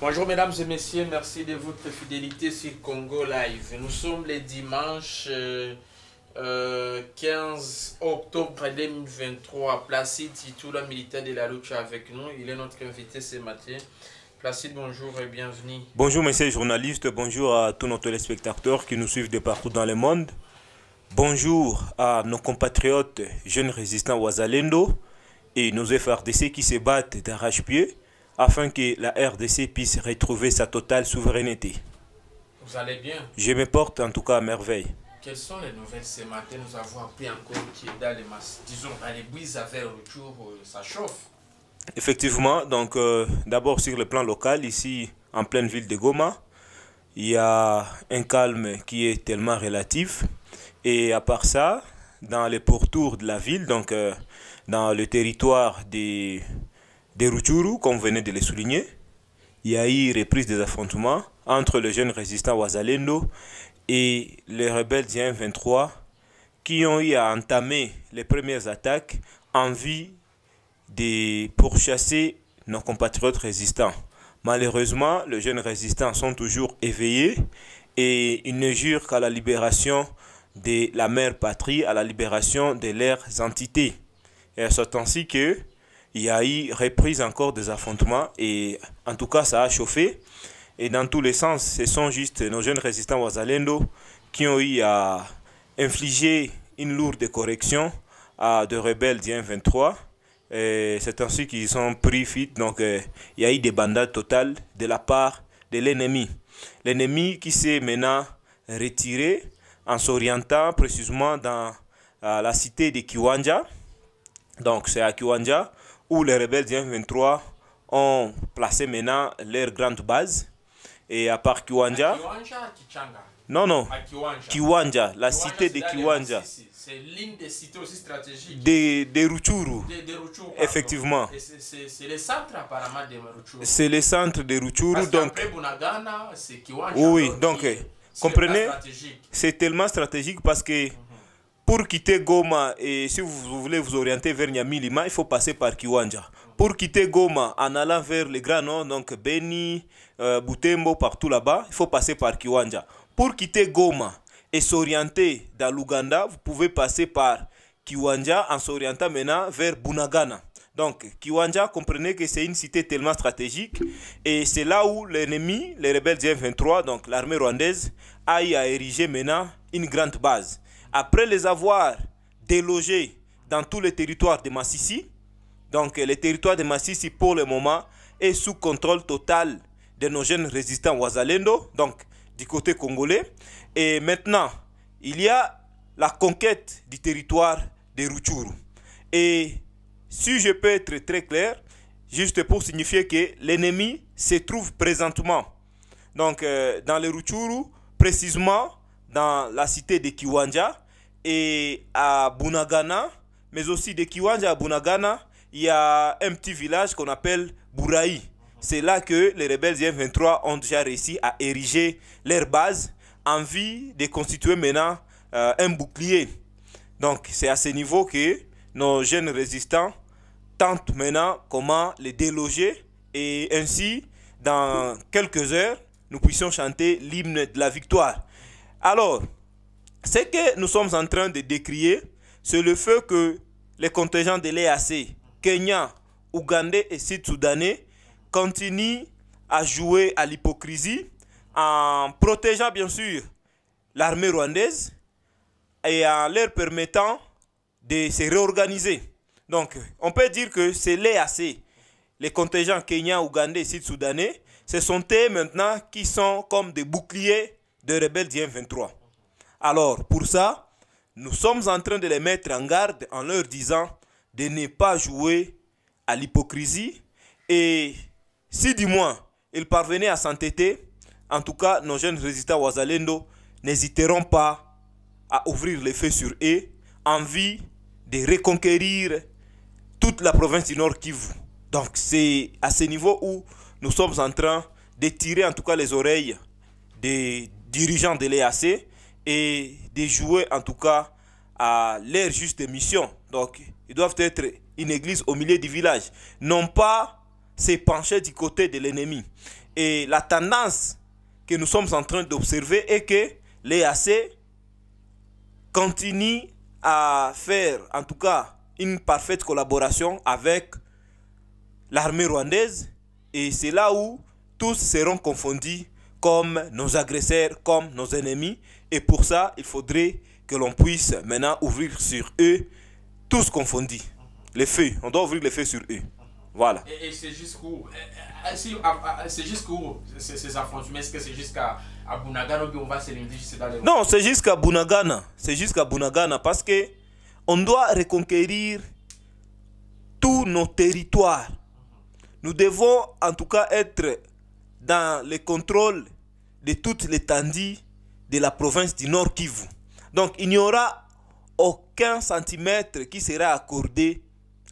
Bonjour mesdames et messieurs, merci de votre fidélité sur Congo Live. Nous sommes le dimanche 15 euh, euh, octobre 2023. Placide le militaire de la lutte avec nous. Il est notre invité ce matin. Placide, bonjour et bienvenue. Bonjour messieurs journalistes, bonjour à tous nos téléspectateurs qui nous suivent de partout dans le monde. Bonjour à nos compatriotes jeunes résistants Ouazalendo et nos ceux qui se battent d'arrache-pied afin que la RDC puisse retrouver sa totale souveraineté. Vous allez bien Je me porte en tout cas à merveille. Quelles sont les nouvelles ce matin Nous avons appris encore qu'il y a les masses, disons, les brises avaient retour, euh, ça chauffe. Effectivement, donc euh, d'abord sur le plan local, ici en pleine ville de Goma, il y a un calme qui est tellement relatif. Et à part ça, dans les pourtours de la ville, donc euh, dans le territoire des de Ruchuru, comme venait de le souligner, il y a eu reprise des affrontements entre les jeunes résistants Wazalendo et les rebelles du 23 qui ont eu à entamer les premières attaques en vue de pourchasser nos compatriotes résistants. Malheureusement, les jeunes résistants sont toujours éveillés et ils ne jurent qu'à la libération de la mère patrie, à la libération de leurs entités. Et c'est ainsi que il y a eu reprise encore des affrontements et en tout cas ça a chauffé. Et dans tous les sens, ce sont juste nos jeunes résistants Wazalendo qui ont eu à infliger une lourde correction à de rebelles du 23 C'est ainsi qu'ils ont pris fuite. Donc euh, il y a eu des bandades totales de la part de l'ennemi. L'ennemi qui s'est maintenant retiré en s'orientant précisément dans la cité de Kiwanja. Donc c'est à Kiwanja où les rebelles du M23 ont placé maintenant leur grande base. Et à part Kiwanja. Ah, non, non. Ah, Kiwanja. Kiwanja. la cité de Kiwanja. C'est l'une des cités aussi stratégiques. Des, des Ruchuru. Des, Effectivement. C'est le centre apparemment de Ruchuru. C'est le centre de Ruchuru. Parce donc, après c'est Kiwanja. Oui, donc, comprenez, c'est tellement stratégique parce que. Pour quitter Goma, et si vous voulez vous orienter vers Nyamilima, il faut passer par Kiwanja. Pour quitter Goma, en allant vers le Grand Nord, donc Beni, euh, Butembo, partout là-bas, il faut passer par Kiwanja. Pour quitter Goma et s'orienter dans l'Ouganda, vous pouvez passer par Kiwanja en s'orientant maintenant vers Bunagana. Donc, Kiwanja, comprenez que c'est une cité tellement stratégique et c'est là où l'ennemi, les rebelles du M23, donc l'armée rwandaise, aille à ériger maintenant une grande base après les avoir délogés dans tous les territoires de Massissi, donc euh, le territoire de Massissi pour le moment est sous contrôle total de nos jeunes résistants Ouazalendo, donc du côté congolais. Et maintenant, il y a la conquête du territoire de Ruchuru. Et si je peux être très clair, juste pour signifier que l'ennemi se trouve présentement donc, euh, dans le Ruchuru, précisément dans la cité de Kiwanja, et à Bunagana, mais aussi de Kiwanja à Bunagana, il y a un petit village qu'on appelle Bouraï. C'est là que les rebelles M23 ont déjà réussi à ériger leur base en vue de constituer maintenant euh, un bouclier. Donc c'est à ce niveau que nos jeunes résistants tentent maintenant comment les déloger et ainsi, dans quelques heures, nous puissions chanter l'hymne de la victoire. Alors, ce que nous sommes en train de décrier, c'est le fait que les contingents de l'EAC, Kenya, Ougandais et Sud-Soudanais, continuent à jouer à l'hypocrisie en protégeant bien sûr l'armée rwandaise et en leur permettant de se réorganiser. Donc, on peut dire que c'est l'EAC, les contingents Kenyan, ougandais et sud-soudanais, ce sont eux maintenant qui sont comme des boucliers de rebelles du 23 alors, pour ça, nous sommes en train de les mettre en garde en leur disant de ne pas jouer à l'hypocrisie. Et si du moins ils parvenaient à s'entêter, en tout cas, nos jeunes résistants Wazalendo n'hésiteront pas à ouvrir les feux sur eux, envie de reconquérir toute la province du Nord Kivu. Donc c'est à ce niveau où nous sommes en train de tirer en tout cas les oreilles des dirigeants de l'EAC et de jouer en tout cas à leur juste mission. Donc, ils doivent être une église au milieu du village, non pas se pencher du côté de l'ennemi. Et la tendance que nous sommes en train d'observer est que les AC continuent à faire, en tout cas, une parfaite collaboration avec l'armée rwandaise. Et c'est là où tous seront confondus comme nos agresseurs, comme nos ennemis. Et pour ça, il faudrait que l'on puisse maintenant ouvrir sur eux, tous confondus, les feux. On doit ouvrir les feux sur eux. Voilà. Et, c'est jusqu'où eh, eh, ah, ah, C'est jusqu'où ces affrontements Est-ce que c'est jusqu'à Bunagana ou on va se limiter Non, c'est jusqu'à Bunagana. C'est jusqu'à Bunagana parce que on doit reconquérir tous nos territoires. Nous devons en tout cas être dans le contrôle de les l'étendue de la province du Nord Kivu. Donc il n'y aura aucun centimètre qui sera accordé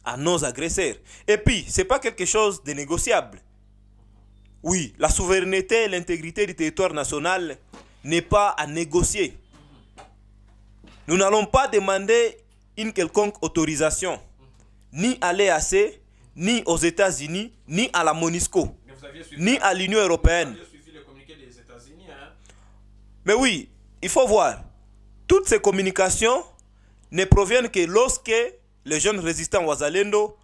à nos agresseurs. Et puis, ce n'est pas quelque chose de négociable. Oui, la souveraineté et l'intégrité du territoire national n'est pas à négocier. Nous n'allons pas demander une quelconque autorisation, ni à l'EAC, ni aux États-Unis, ni à la MONISCO, ni à l'Union européenne. Mais oui, il faut voir. Toutes ces communications ne proviennent que lorsque les jeunes résistants Wazalendo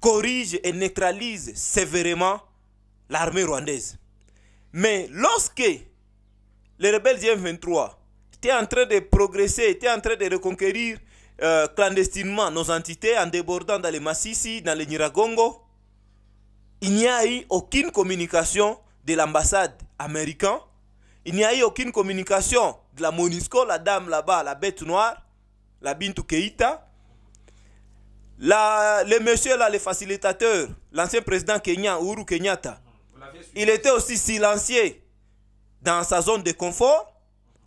corrige et neutralise sévèrement l'armée rwandaise. Mais lorsque les rebelles du M23 étaient en train de progresser, étaient en train de reconquérir euh, clandestinement nos entités en débordant dans les Massissi, dans les Niragongo, il n'y a eu aucune communication de l'ambassade américaine il n'y a eu aucune communication de la MONUSCO, la dame là-bas, la bête noire, la Bintou Keïta. La, le monsieur là, le facilitateur, l'ancien président kenyan, Uru Kenyatta, il était aussi silencieux dans sa zone de confort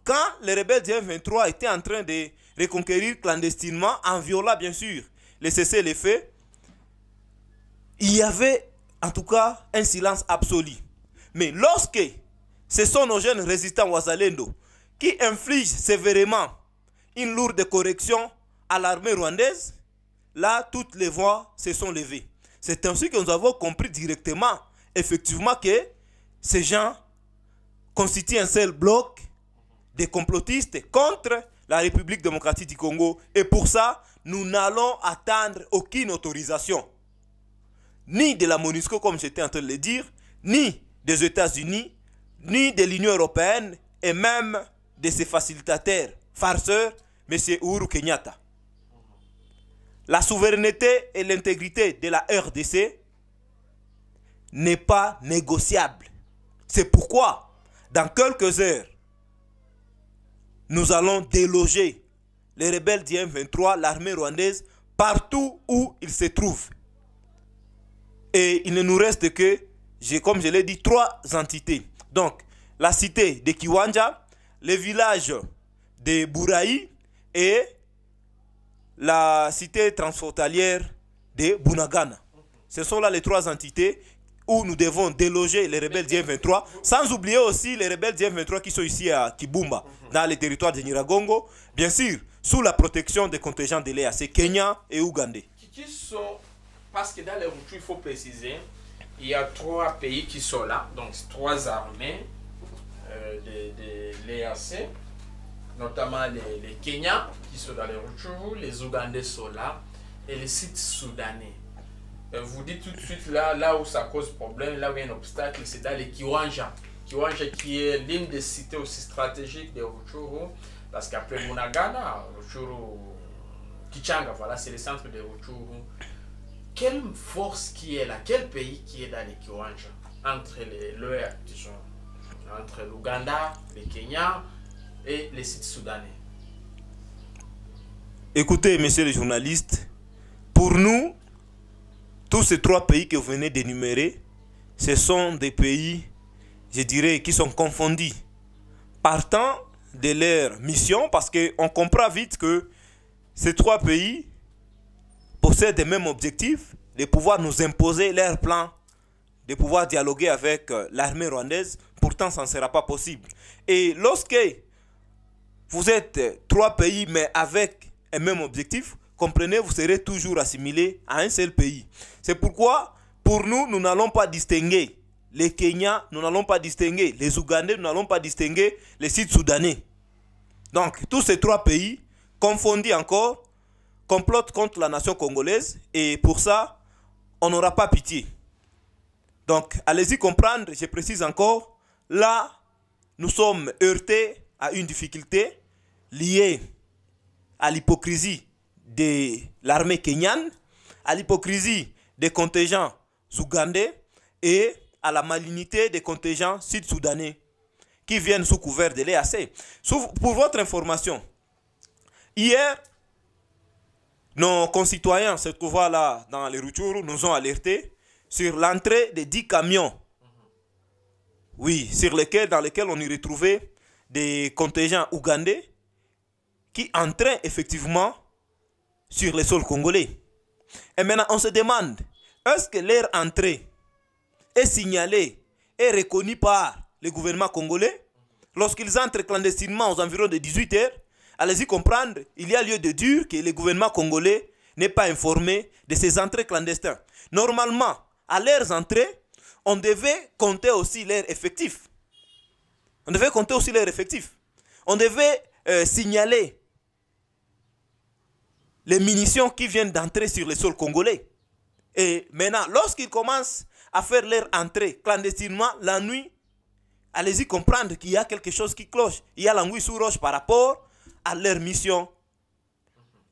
quand les rebelles du 23 étaient en train de reconquérir clandestinement, en violant bien sûr les cessez les faits. Il y avait en tout cas un silence absolu. Mais lorsque ce sont nos jeunes résistants ouazalendo qui infligent sévèrement une lourde correction à l'armée rwandaise. Là, toutes les voix se sont levées. C'est ainsi que nous avons compris directement, effectivement, que ces gens constituent un seul bloc de complotistes contre la République démocratique du Congo. Et pour ça, nous n'allons attendre aucune autorisation, ni de la MONUSCO, comme j'étais en train de le dire, ni des États-Unis, ni de l'Union européenne et même de ses facilitateurs farceurs, M. Uhuru Kenyatta. La souveraineté et l'intégrité de la RDC n'est pas négociable. C'est pourquoi, dans quelques heures, nous allons déloger les rebelles du 23 l'armée rwandaise, partout où ils se trouvent. Et il ne nous reste que, comme je l'ai dit, trois entités. Donc, la cité de Kiwanja, le village de Bouraï et la cité transfrontalière de Bunagana. Ce sont là les trois entités où nous devons déloger les rebelles du 23 sans oublier aussi les rebelles du 23 qui sont ici à Kibumba, dans les territoires de Niragongo, bien sûr, sous la protection des contingents de l'EAC Kenya et Ougandais. Qui sont, parce que dans les il faut préciser, il y a trois pays qui sont là, donc trois armées, euh, de l'EAC, notamment les, Kenyans qui sont dans les Rutshuru, les Ougandais sont là, et les sites soudanais. Euh, vous dites tout de suite là, là où ça cause problème, là où il y a un obstacle, c'est dans les Kiwanja. Kiwanja qui est l'une des cités aussi stratégiques des Rutshuru, parce qu'après Munagana, Rutshuru, Kichanga, voilà, c'est le centre des Rutshuru quelle force qui est là, quel pays qui est dans les entre les, entre l'Ouganda, le Kenya et les sites soudanais Écoutez, messieurs les journalistes, pour nous, tous ces trois pays que vous venez d'énumérer, ce sont des pays, je dirais, qui sont confondus. Partant de leur mission, parce qu'on comprend vite que ces trois pays possèdent les mêmes objectifs, de pouvoir nous imposer leur plan de pouvoir dialoguer avec euh, l'armée rwandaise. Pourtant, ça ne sera pas possible. Et lorsque vous êtes euh, trois pays, mais avec un même objectif, comprenez, vous serez toujours assimilés à un seul pays. C'est pourquoi, pour nous, nous n'allons pas distinguer les Kenyans, nous n'allons pas distinguer les Ougandais, nous n'allons pas distinguer les Sud-Soudanais. Donc, tous ces trois pays, confondus encore, complotent contre la nation congolaise et pour ça, on n'aura pas pitié. Donc, allez-y comprendre, je précise encore, là, nous sommes heurtés à une difficulté liée à l'hypocrisie de l'armée kenyane, à l'hypocrisie des contingents soudanais et à la malignité des contingents sud-soudanais qui viennent sous couvert de l'EAC. Pour votre information, hier, nos concitoyens se trouvant là dans les routures nous ont alertés sur l'entrée de 10 camions. Oui, sur lesquels, dans lesquels on y retrouvait des contingents ougandais qui entraient effectivement sur les sols congolais. Et maintenant, on se demande, est-ce que leur entrée est signalée et reconnue par le gouvernement congolais lorsqu'ils entrent clandestinement aux environs de 18 heures Allez-y comprendre, il y a lieu de dire que le gouvernement congolais n'est pas informé de ces entrées clandestines. Normalement, à leurs entrées, on devait compter aussi leurs effectifs. On devait compter aussi leurs effectifs. On devait euh, signaler les munitions qui viennent d'entrer sur le sol congolais. Et maintenant, lorsqu'ils commencent à faire leurs entrée clandestinement la nuit, allez-y comprendre qu'il y a quelque chose qui cloche. Il y a l'anguille sous roche par rapport à leur mission.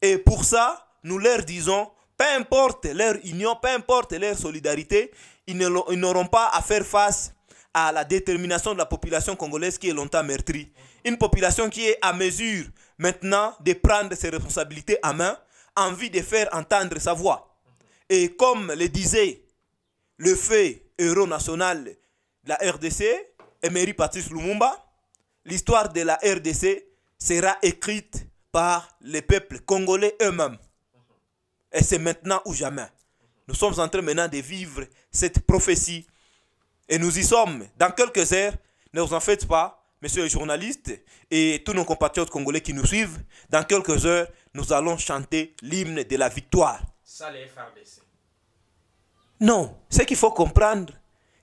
Et pour ça, nous leur disons, peu importe leur union, peu importe leur solidarité, ils n'auront pas à faire face à la détermination de la population congolaise qui est longtemps meurtrie. Une population qui est à mesure maintenant de prendre ses responsabilités à main, envie de faire entendre sa voix. Et comme le disait le fait euro national de la RDC, Emery Patrice Lumumba, l'histoire de la RDC sera écrite par les peuples congolais eux-mêmes. Et c'est maintenant ou jamais. Nous sommes en train maintenant de vivre cette prophétie. Et nous y sommes. Dans quelques heures, ne vous en faites pas, messieurs les journalistes et tous nos compatriotes congolais qui nous suivent. Dans quelques heures, nous allons chanter l'hymne de la victoire. Ça, les Non, ce qu'il faut comprendre,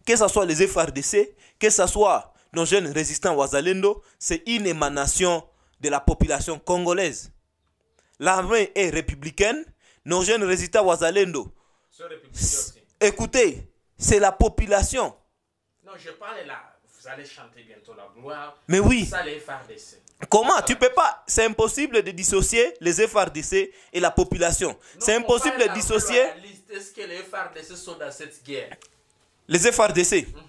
que ce soit les FRDC, que ce soit nos jeunes résistants Wazalendo, c'est une émanation de la population congolaise. L'armée est républicaine. Nos jeunes à Wazalendo. Écoutez, c'est la population. Non, je parle là. Vous allez chanter bientôt la gloire. Mais oui. Comment Tu peux pas. C'est impossible de dissocier les FRDC et la population. C'est impossible de dissocier. Est-ce que les FRDC sont dans cette guerre Les FARDC. Mhm.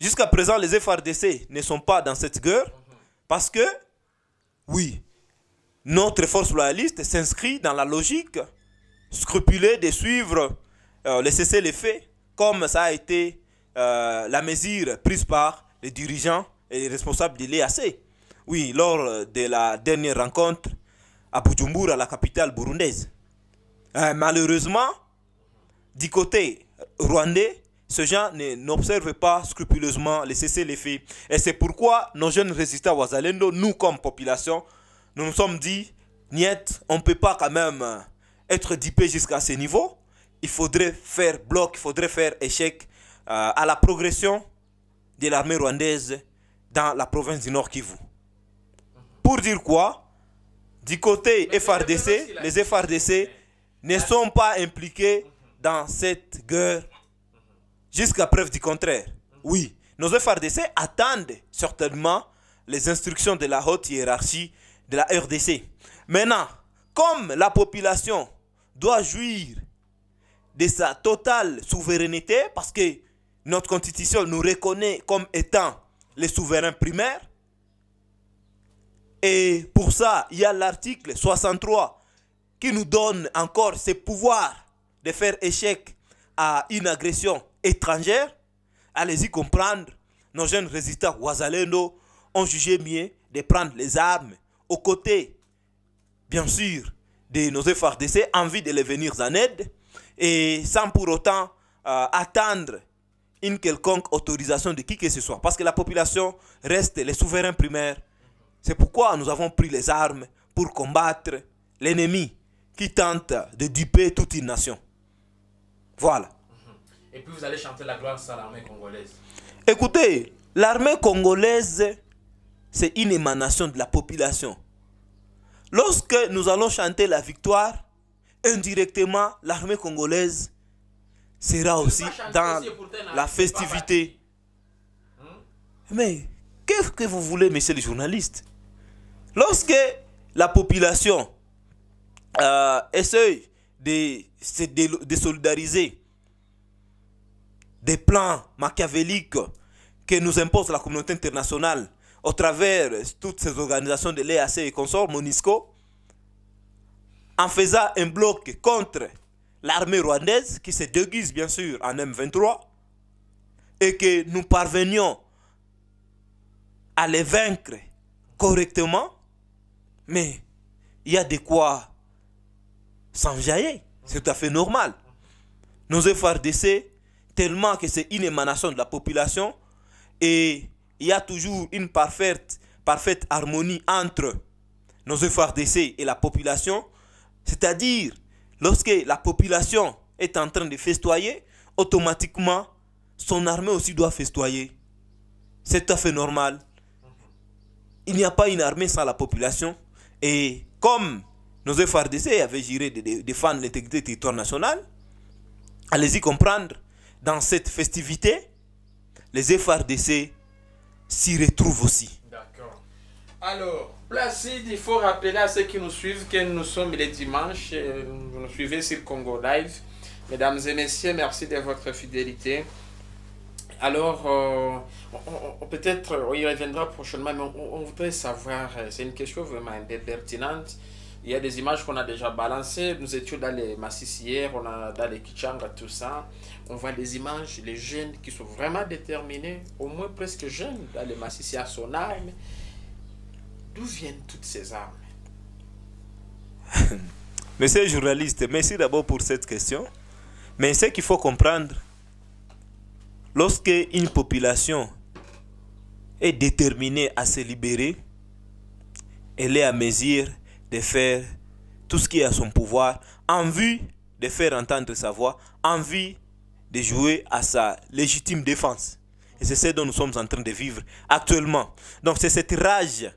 Jusqu'à présent, les FRDC ne sont pas dans cette guerre mhm. parce que oui, notre force loyaliste s'inscrit dans la logique scrupulée de suivre le euh, les cessez les faits, comme ça a été euh, la mesure prise par les dirigeants et les responsables de l'EAC. Oui, lors de la dernière rencontre à à la capitale burundaise. Euh, malheureusement, du côté rwandais, ce gens n'observent pas scrupuleusement les cesser les faits. Et c'est pourquoi nos jeunes résistants à Wazalendo, nous comme population, nous nous sommes dit, niet, on ne peut pas quand même être dipé jusqu'à ce niveau. Il faudrait faire bloc, il faudrait faire échec euh, à la progression de l'armée rwandaise dans la province du Nord Kivu. Pour dire quoi Du côté FRDC, les FRDC ne sont pas impliqués dans cette guerre Jusqu'à preuve du contraire. Oui, nos FRDC attendent certainement les instructions de la haute hiérarchie de la RDC. Maintenant, comme la population doit jouir de sa totale souveraineté, parce que notre constitution nous reconnaît comme étant les souverains primaires, et pour ça, il y a l'article 63 qui nous donne encore ce pouvoir de faire échec à une agression étrangères, allez-y comprendre. Nos jeunes résistants Ouazalendo ont jugé mieux de prendre les armes aux côtés, bien sûr, de nos FRDC en envie de les venir en aide et sans pour autant euh, attendre une quelconque autorisation de qui que ce soit. Parce que la population reste les souverains primaires. C'est pourquoi nous avons pris les armes pour combattre l'ennemi qui tente de duper toute une nation. Voilà. Et puis vous allez chanter la gloire à l'armée congolaise. Écoutez, l'armée congolaise, c'est une émanation de la population. Lorsque nous allons chanter la victoire, indirectement, l'armée congolaise sera aussi dans la festivité. Mais qu'est-ce que vous voulez, messieurs les journalistes Lorsque la population euh, essaye de se désolidariser des plans machiavéliques que nous impose la communauté internationale au travers de toutes ces organisations de l'EAC et consorts, MONISCO, en faisant un bloc contre l'armée rwandaise qui se déguise bien sûr en M23 et que nous parvenions à les vaincre correctement, mais il y a de quoi jaillir, C'est tout à fait normal. Nos efforts FRDC tellement que c'est une émanation de la population et il y a toujours une parfaite, parfaite harmonie entre nos FRDC et la population. C'est-à-dire, lorsque la population est en train de festoyer, automatiquement, son armée aussi doit festoyer. C'est tout à fait normal. Il n'y a pas une armée sans la population. Et comme nos FRDC avaient juré de défendre l'intégrité territoire national, allez-y comprendre dans cette festivité, les FRDC s'y retrouvent aussi. D'accord. Alors, Placide, il faut rappeler à ceux qui nous suivent que nous sommes les dimanches. Euh, vous nous suivez sur Congo Live. Mesdames et messieurs, merci de votre fidélité. Alors, euh, peut-être, on y reviendra prochainement, mais on, voudrait savoir, euh, c'est une question vraiment pertinente. Il y a des images qu'on a déjà balancées. Nous étions dans les massifs hier, on a dans les Kichanga, tout ça. On voit des images, les jeunes qui sont vraiment déterminés, au moins presque jeunes, dans les Massis son arme. D'où viennent toutes ces armes Monsieur le journaliste, merci d'abord pour cette question. Mais ce qu'il faut comprendre, lorsque une population est déterminée à se libérer, elle est à mesure de faire tout ce qui est à son pouvoir envie de faire entendre sa voix, envie de jouer à sa légitime défense. Et c'est ce dont nous sommes en train de vivre actuellement. Donc c'est cette rage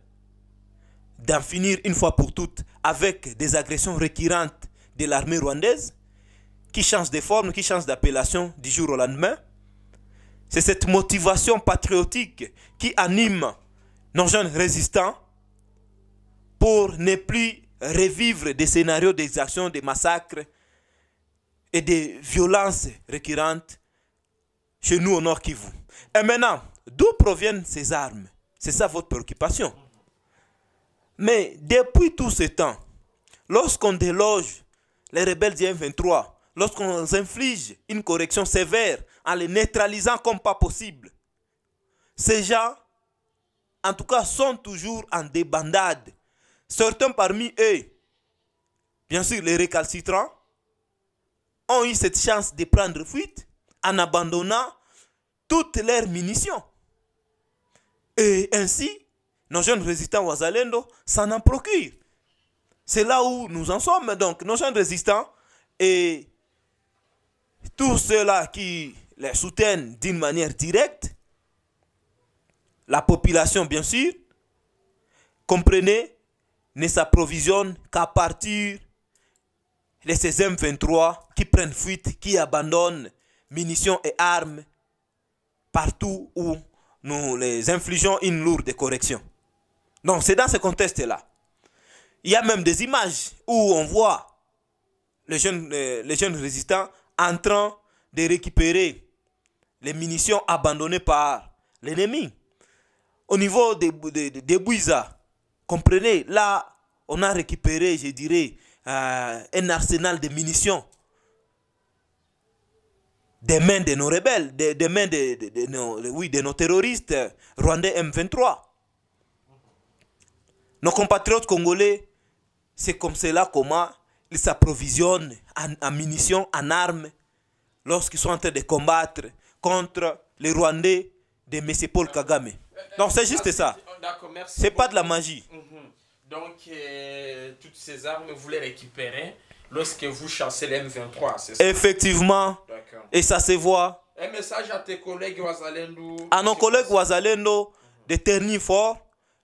d'en finir une fois pour toutes avec des agressions récurrentes de l'armée rwandaise qui change de forme, qui change d'appellation du jour au lendemain. C'est cette motivation patriotique qui anime nos jeunes résistants pour ne plus revivre des scénarios d'exactions, des massacres et des violences récurrentes chez nous au Nord Kivu. Et maintenant, d'où proviennent ces armes C'est ça votre préoccupation. Mais depuis tout ce temps, lorsqu'on déloge les rebelles du M23, lorsqu'on inflige une correction sévère en les neutralisant comme pas possible, ces gens, en tout cas, sont toujours en débandade. Certains parmi eux, bien sûr les récalcitrants, ont eu cette chance de prendre fuite en abandonnant toutes leurs munitions. Et ainsi, nos jeunes résistants Wazalendo s'en en procurent. C'est là où nous en sommes. Donc, nos jeunes résistants et tous ceux-là qui les soutiennent d'une manière directe, la population bien sûr, comprenez ne s'approvisionne qu'à partir des 16 M23 qui prennent fuite, qui abandonnent munitions et armes partout où nous les infligeons une lourde correction. Donc c'est dans ce contexte-là. Il y a même des images où on voit les jeunes, euh, les jeunes résistants en train de récupérer les munitions abandonnées par l'ennemi. Au niveau des de, Comprenez, là, on a récupéré, je dirais, euh, un arsenal de munitions des mains de nos rebelles, des, mains de, nos, nos terroristes rwandais M23. Nos compatriotes congolais, c'est comme cela comment ils s'approvisionnent en, munitions, en armes, lorsqu'ils sont en train de combattre contre les Rwandais de M. Paul Kagame. Donc c'est juste ça. C'est pas de la magie. Mhm. Donc, euh, toutes ces armes, vous les récupérez lorsque vous chassez lm 23 c'est ça Effectivement. Et ça se voit. Un message à tes collègues À nos collègues ouazalendo, de Fort,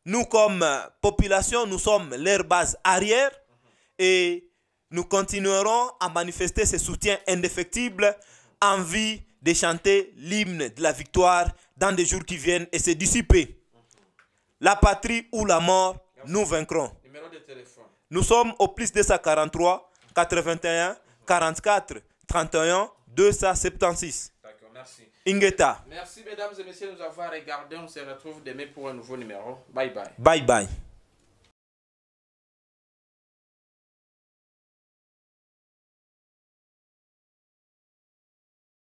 Nous, comme euh, population, nous sommes leur base arrière mhm. et nous continuerons à manifester ce soutien indéfectible envie de chanter l'hymne de la victoire dans des jours qui viennent et se dissiper la patrie ou la mort, nous vaincrons. Nous sommes au plus 243 81 44 31 276. D'accord, merci. Ingeta. Merci mesdames et messieurs de nous avoir regardé. On se retrouve demain pour un nouveau numéro. Bye bye. Bye bye.